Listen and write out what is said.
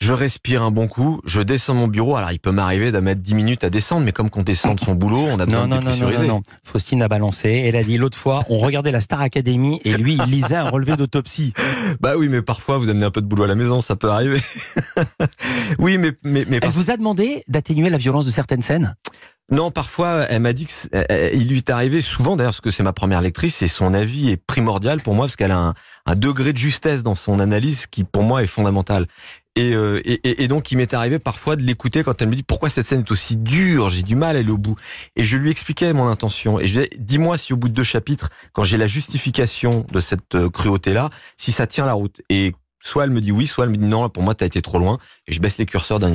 je respire un bon coup, je descends mon bureau. Alors, il peut m'arriver d'en mettre 10 minutes à descendre, mais comme qu'on descend de son boulot, on a besoin de dépressuriser. Non, non, Faustine a balancé. Elle a dit l'autre fois, on regardait la Star Academy et lui, il lisait un relevé d'autopsie. Bah oui, mais parfois, vous amenez un peu de boulot à la maison, ça peut arriver. oui, mais, mais, mais Elle vous a demandé d'atténuer la violence de certaines scènes non, parfois, elle m'a dit que... Euh, euh, il lui est arrivé souvent, d'ailleurs, parce que c'est ma première lectrice, et son avis est primordial pour moi, parce qu'elle a un, degré de justesse dans son analyse qui, pour moi, est fondamental. Et, euh, donc, il m'est arrivé parfois de l'écouter quand elle me dit pourquoi cette scène est aussi dure, j'ai du mal à aller au bout. Et je lui expliquais mon intention. Et je lui disais, dis-moi si au bout de deux chapitres, quand j'ai la justification de cette cruauté-là, si ça tient la route. Et soit elle me dit oui, soit elle me dit non, pour moi, t'as été trop loin, et je baisse les curseurs d'un